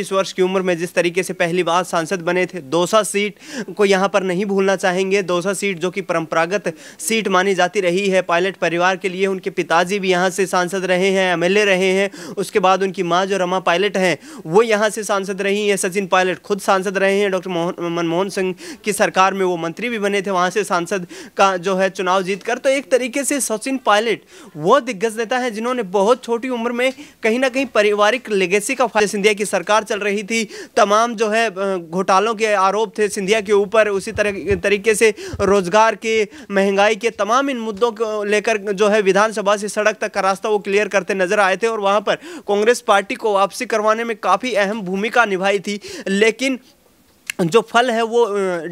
इस वर्ष की उम्र में जिस तरीके से पहली बार सांसद बने थे दोसा सीट को यहाँ पर नहीं भूलना चाहेंगे दोसा सीट जो कि परंपरागत सीट मानी जाती रही है पायलट परिवार के लिए उनके पिताजी भी यहाँ से सांसद रहे हैं एमएलए रहे हैं उसके बाद उनकी माँ जो रमा पायलट हैं वो यहाँ से सांसद रही हैं सचिन पायलट खुद सांसद रहे हैं डॉक्टर मनमोहन सिंह की सरकार में वो मंत्री भी बने थे वहाँ से सांसद का जो है चुनाव जीत कर तो एक तरीके से सचिन पायलट वो दिग्गज नेता है जिन्होंने बहुत छोटी उम्र में कहीं ना कहीं पारिवारिक लेगेसी का फायदा सिंधिया की सरकार लगातार चल रही थी तमाम जो है घोटालों के आरोप थे सिंधिया के ऊपर उसी तरह तरीके से रोजगार के महंगाई के तमाम इन मुद्दों को लेकर जो है विधानसभा से सड़क तक का रास्ता वो क्लियर करते नजर आए थे और वहाँ पर कांग्रेस पार्टी को वापसी करवाने में काफ़ी अहम भूमिका निभाई थी लेकिन जो फल है वो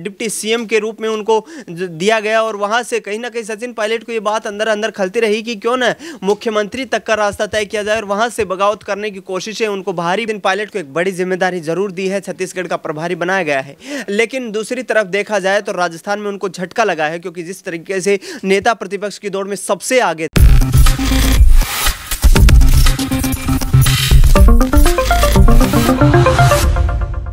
डिप्टी सीएम के रूप में उनको दिया गया और वहाँ से कहीं ना कहीं सचिन पायलट को ये बात अंदर अंदर खलती रही कि क्यों ना मुख्यमंत्री तक का रास्ता तय किया जाए और वहाँ से बगावत करने की कोशिशें उनको भारी दिन पायलट को एक बड़ी जिम्मेदारी जरूर दी है छत्तीसगढ़ का प्रभारी बनाया गया है लेकिन दूसरी तरफ देखा जाए तो राजस्थान में उनको झटका लगा है क्योंकि जिस तरीके से नेता प्रतिपक्ष की दौड़ में सबसे आगे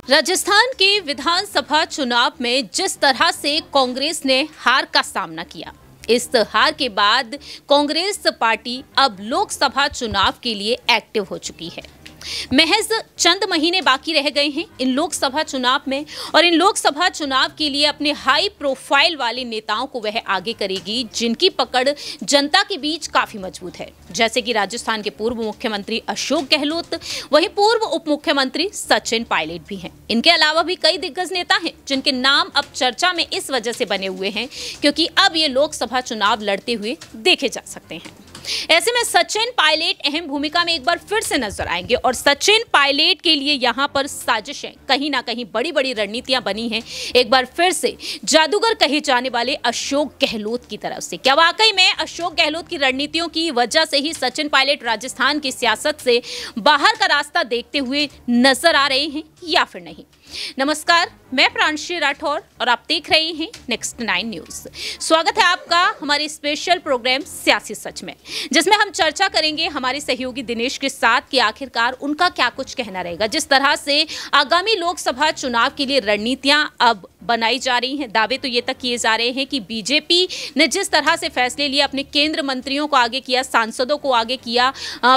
राजस्थान के विधानसभा चुनाव में जिस तरह से कांग्रेस ने हार का सामना किया इस हार के बाद कांग्रेस पार्टी अब लोकसभा चुनाव के लिए एक्टिव हो चुकी है महज चंद महीने बाकी रह गए हैं इन लोकसभा चुनाव में और इन लोकसभा चुनाव के लिए अपने हाई प्रोफाइल वाले नेताओं को वह आगे करेगी जिनकी पकड़ जनता के बीच काफ़ी मजबूत है जैसे कि राजस्थान के पूर्व मुख्यमंत्री अशोक गहलोत वही पूर्व उप मुख्यमंत्री सचिन पायलट भी हैं इनके अलावा भी कई दिग्गज नेता हैं जिनके नाम अब चर्चा में इस वजह से बने हुए हैं क्योंकि अब ये लोकसभा चुनाव लड़ते हुए देखे जा सकते हैं ऐसे में सचिन पायलट अहम भूमिका में एक बार फिर से नजर आएंगे और सचिन पायलट के लिए यहाँ पर साजिशें कहीं ना कहीं बड़ी बड़ी रणनीतियां बनी हैं एक बार फिर से जादूगर कहे जाने वाले अशोक गहलोत की तरफ से क्या वाकई में अशोक गहलोत की रणनीतियों की वजह से ही सचिन पायलट राजस्थान की सियासत से बाहर का रास्ता देखते हुए नजर आ रहे हैं या फिर नहीं नमस्कार मैं प्रांशी राठौर और आप देख रहे हैं नेक्स्ट नाइन न्यूज स्वागत है आपका हमारे स्पेशल प्रोग्राम सियासी सच में जिसमें हम चर्चा करेंगे हमारे सहयोगी दिनेश के साथ कि आखिरकार उनका क्या कुछ कहना रहेगा जिस तरह से आगामी लोकसभा चुनाव के लिए रणनीतियां अब बनाई जा रही हैं दावे तो ये तक किए जा रहे हैं कि बीजेपी ने जिस तरह से फैसले लिए अपने केंद्र मंत्रियों को आगे किया सांसदों को आगे किया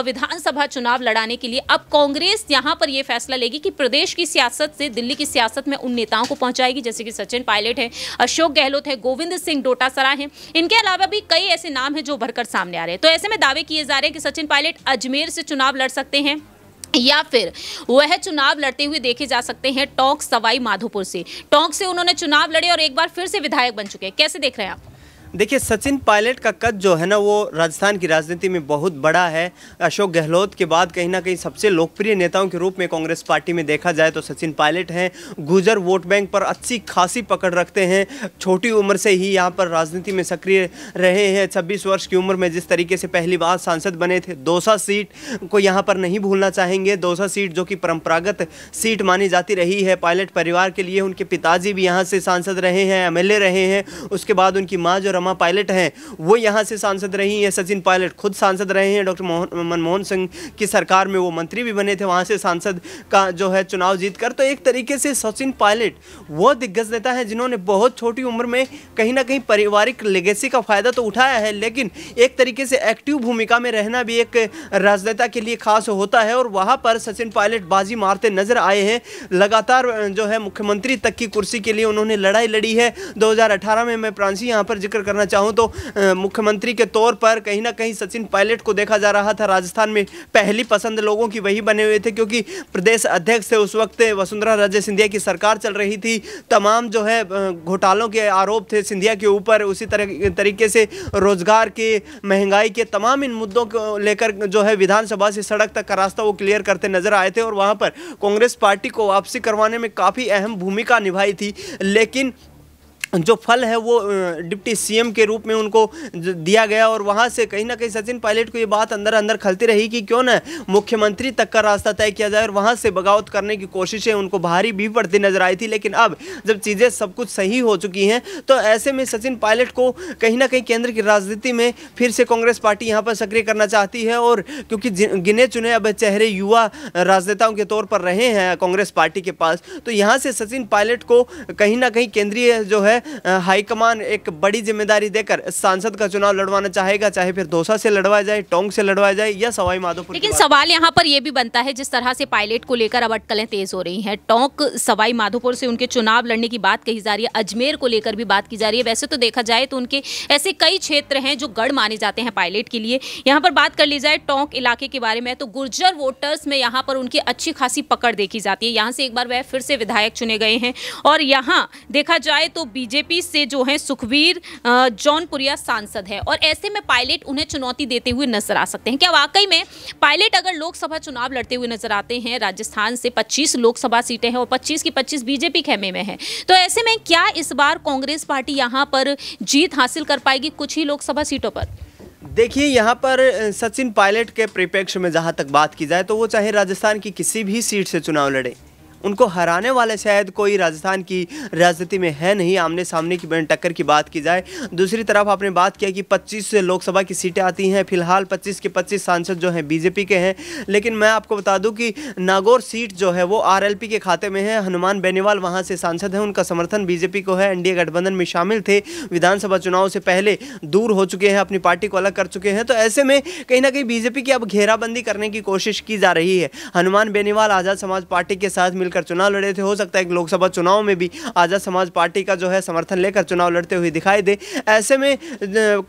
विधानसभा चुनाव लड़ाने के लिए अब कांग्रेस यहाँ पर यह फैसला लेगी कि प्रदेश की सियासत से दिल्ली की सियासत में उन नेताओं को पहुंचाएगी जैसे कि सचिन पायलट है अशोक गहलोत है गोविंद सिंह डोटासरा है इनके अलावा भी कई ऐसे नाम हैं जो उभर सामने आ रहे हैं तो ऐसे में दावे किए जा रहे हैं कि सचिन पायलट अजमेर से चुनाव लड़ सकते हैं या फिर वह चुनाव लड़ते हुए देखे जा सकते हैं टोंक सवाई माधोपुर से टोंक से उन्होंने चुनाव लड़े और एक बार फिर से विधायक बन चुके हैं कैसे देख रहे हैं आप देखिए सचिन पायलट का कद जो है ना वो राजस्थान की राजनीति में बहुत बड़ा है अशोक गहलोत के बाद कहीं ना कहीं सबसे लोकप्रिय नेताओं के रूप में कांग्रेस पार्टी में देखा जाए तो सचिन पायलट हैं गुजर वोट बैंक पर अच्छी खासी पकड़ रखते हैं छोटी उम्र से ही यहाँ पर राजनीति में सक्रिय रहे हैं छब्बीस वर्ष की उम्र में जिस तरीके से पहली बार सांसद बने थे दोसा सीट को यहाँ पर नहीं भूलना चाहेंगे दोसा सीट जो कि परंपरागत सीट मानी जाती रही है पायलट परिवार के लिए उनके पिताजी भी यहाँ से सांसद रहे हैं एम रहे हैं उसके बाद उनकी माँ जो रमा पायलट हैं वो यहाँ से सांसद रही हैं सचिन पायलट खुद सांसद रहे हैं डॉक्टर मनमोहन सिंह की सरकार में वो मंत्री भी बने थे वहाँ से सांसद का जो है चुनाव जीत कर तो एक तरीके से सचिन पायलट वो दिग्गज नेता है जिन्होंने बहुत छोटी उम्र में कहीं ना कहीं पारिवारिक लेगेसी का फ़ायदा तो उठाया है लेकिन एक तरीके से एक्टिव भूमिका में रहना भी एक राजनेता के लिए खास होता है और वहाँ पर सचिन पायलट बाजी मारते नजर आए हैं लगातार जो है मुख्यमंत्री तक की कुर्सी के लिए उन्होंने लड़ाई लड़ी है 2018 में मैं प्रांसी यहाँ पर जिक्र कर करना चाहूँ तो मुख्यमंत्री के तौर पर कहीं ना कहीं सचिन पायलट को देखा जा रहा था राजस्थान में पहली पसंद लोगों की वही बने हुए थे क्योंकि प्रदेश अध्यक्ष थे उस वक्त वसुंधरा राजे सिंधिया की सरकार चल रही थी तमाम जो है घोटालों के आरोप थे सिंधिया के ऊपर उसी तरह तरीके से रोजगार के महंगाई के तमाम इन मुद्दों को लेकर जो है विधानसभा से सड़क तक का रास्ता वो क्लियर करते नजर आए थे और वहाँ पर कांग्रेस पार्टी को वापसी करवाने में काफ़ी अहम भूमिका निभाई थी लेकिन जो फल है वो डिप्टी सीएम के रूप में उनको दिया गया और वहाँ से कहीं ना कहीं सचिन पायलट को ये बात अंदर अंदर खलती रही कि क्यों ना मुख्यमंत्री तक का रास्ता तय किया जाए और वहाँ से बगावत करने की कोशिशें उनको भारी भी पड़ती नजर आई थी लेकिन अब जब चीज़ें सब कुछ सही हो चुकी हैं तो ऐसे में सचिन पायलट को कहीं ना कहीं केंद्र की राजनीति में फिर से कांग्रेस पार्टी यहाँ पर सक्रिय करना चाहती है और क्योंकि गिने चुने अब चेहरे युवा राजनेताओं के तौर पर रहे हैं कांग्रेस पार्टी के पास तो यहाँ से सचिन पायलट को कहीं ना कहीं केंद्रीय जो है हाईकमान एक बड़ी जिम्मेदारी देकर सांसद का चुनाव लड़वाना चाहेगा चाहे फिर दोसा से लड़वाया जाए टोंग से लड़वाया जाए या सवाई माधोपुर लेकिन सवाल यहाँ पर यह भी बनता है जिस तरह से पायलट को लेकर अब अटकलें तेज हो रही है टोंक सवाई माधोपुर से उनके चुनाव लड़ने की बात कही जा रही है अजमेर को लेकर भी बात की जा रही है वैसे तो देखा जाए तो उनके ऐसे कई क्षेत्र हैं जो गढ़ माने जाते हैं पायलट के लिए यहाँ पर बात कर ली जाए टोंक इलाके के बारे में तो गुर्जर वोटर्स में यहाँ पर उनकी अच्छी खासी पकड़ देखी जाती है यहाँ से एक बार वह फिर से विधायक चुने गए हैं और यहाँ देखा जाए तो बीजेपी बीजेपी से जो है सुखवीर जौनपुरिया सांसद है और ऐसे में पायलट उन्हें चुनौती देते हुए नजर आ सकते हैं क्या वाकई में पायलट अगर लोकसभा चुनाव लड़ते हुए नजर आते हैं राजस्थान से पच्चीस लोकसभा सीटें हैं और पच्चीस की पच्चीस बीजेपी खेमे में है तो ऐसे में क्या इस बार कांग्रेस पार्टी यहाँ पर जीत हासिल कर पाएगी कुछ ही लोकसभा सीटों पर देखिए यहाँ पर सचिन पायलट के परिप्रेक्ष्य में जहाँ तक बात की जाए तो वो चाहे राजस्थान की किसी भी सीट से चुनाव लड़े उनको हराने वाले शायद कोई राजस्थान की राजनीति में है नहीं आमने सामने की टक्कर की बात की जाए दूसरी तरफ आपने बात किया कि पच्चीस लोकसभा की सीटें आती हैं फिलहाल पच्चीस के पच्चीस सांसद जो हैं बीजेपी के हैं लेकिन मैं आपको बता दूँ कि नागौर सीट जो है वो आर के खाते में है हनुमान बेनीवाल वहाँ से सांसद हैं उनका समर्थन बीजेपी को है एन गठबंधन में शामिल थे विधानसभा चुनाव से पहले दूर हो चुके हैं अपनी पार्टी को अलग कर चुके हैं तो ऐसे में कहीं ना कहीं बीजेपी की अब घेराबंदी करने की कोशिश की जा रही है हनुमान बेनीवाल आज़ाद समाज पार्टी के साथ मिलकर मिलकर चुनाव लड़े थे हो सकता है कि लोकसभा चुनाव में भी आज़ाद समाज पार्टी का जो है समर्थन लेकर चुनाव लड़ते हुए दिखाई दे ऐसे में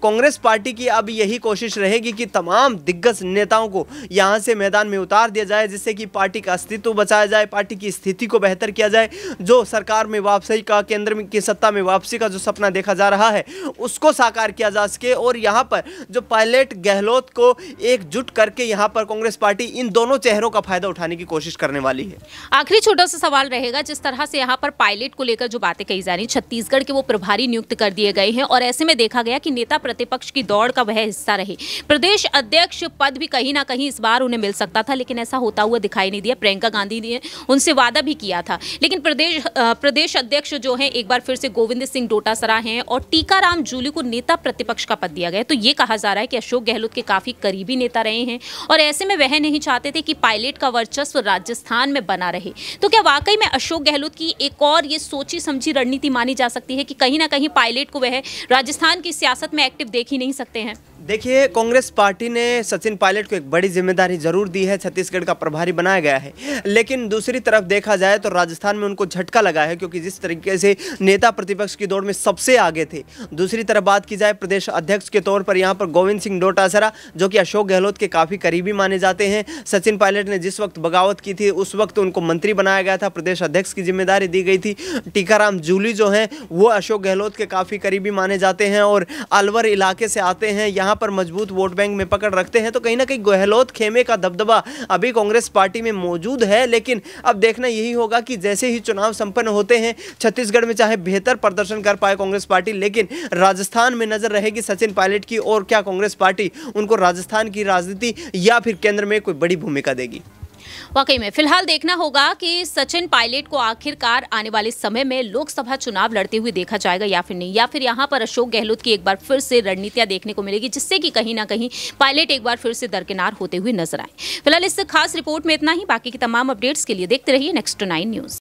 कांग्रेस पार्टी की अब यही कोशिश रहेगी कि तमाम दिग्गज नेताओं को यहाँ से मैदान में उतार दिया जाए जिससे कि पार्टी का अस्तित्व बचाया जाए पार्टी की स्थिति को बेहतर किया जाए जो सरकार में वापसी का केंद्र की सत्ता में वापसी का जो सपना देखा जा रहा है उसको साकार किया जा सके और यहाँ पर जो पायलट गहलोत को एकजुट करके यहाँ पर कांग्रेस पार्टी इन दोनों चेहरों का फायदा उठाने की कोशिश करने वाली है आखिरी छोटा सा सवाल रहेगा जिस तरह से यहाँ पर पायलट को लेकर जो बातें कही जा रही छत्तीसगढ़ के वो प्रभारी नियुक्त कर दिए गए हैं और ऐसे में देखा गया कि नेता प्रतिपक्ष की दौड़ का वह हिस्सा रहे प्रदेश अध्यक्ष पद भी कहीं ना कहीं इस बार उन्हें मिल सकता था लेकिन ऐसा होता हुआ दिखाई नहीं दिया प्रियंका गांधी ने उनसे वादा भी किया था लेकिन प्रदेश प्रदेश अध्यक्ष जो है एक बार फिर से गोविंद सिंह डोटासरा है और टीकाराम जूली को नेता प्रतिपक्ष का पद दिया गया तो ये कहा जा रहा है कि अशोक गहलोत के काफी करीबी नेता रहे हैं और ऐसे में वह नहीं चाहते थे कि पायलट का वर्चस्व राजस्थान में बना रहे तो क्या वाकई में अशोक गहलोत की एक और ये सोची समझी रणनीति मानी जा सकती है कि कहीं ना कहीं पायलट को वह राजस्थान की सियासत में एक्टिव देख ही नहीं सकते हैं देखिए कांग्रेस पार्टी ने सचिन पायलट को एक बड़ी जिम्मेदारी जरूर दी है छत्तीसगढ़ का प्रभारी बनाया गया है लेकिन दूसरी तरफ देखा जाए तो राजस्थान में उनको झटका लगा है क्योंकि जिस तरीके से नेता प्रतिपक्ष की दौड़ में सबसे आगे थे दूसरी तरफ बात की जाए प्रदेश अध्यक्ष के तौर पर यहाँ पर गोविंद सिंह डोटासरा जो कि अशोक गहलोत के काफ़ी करीबी माने जाते हैं सचिन पायलट ने जिस वक्त बगावत की थी उस वक्त उनको मंत्री बनाया बनाया गया था प्रदेश अध्यक्ष की जिम्मेदारी दी गई थी टीकाराम जूली जो हैं वो अशोक गहलोत के काफ़ी करीबी माने जाते हैं और अलवर इलाके से आते हैं यहाँ पर मजबूत वोट बैंक में पकड़ रखते हैं तो कहीं ना कहीं गहलोत खेमे का दबदबा अभी कांग्रेस पार्टी में मौजूद है लेकिन अब देखना यही होगा कि जैसे ही चुनाव संपन्न होते हैं छत्तीसगढ़ में चाहे बेहतर प्रदर्शन कर पाए कांग्रेस पार्टी लेकिन राजस्थान में नजर रहेगी सचिन पायलट की और क्या कांग्रेस पार्टी उनको राजस्थान की राजनीति या फिर केंद्र में कोई बड़ी भूमिका देगी वाकई में फिलहाल देखना होगा कि सचिन पायलट को आखिरकार आने वाले समय में लोकसभा चुनाव लड़ते हुए देखा जाएगा या फिर नहीं या फिर यहाँ पर अशोक गहलोत की एक बार फिर से रणनीतियाँ देखने को मिलेगी जिससे कि कहीं ना कहीं पायलट एक बार फिर से दरकिनार होते हुए नजर आए फिलहाल इस खास रिपोर्ट में इतना ही बाकी की तमाम अपडेट्स के लिए देखते रहिए नेक्स्ट नाइन न्यूज़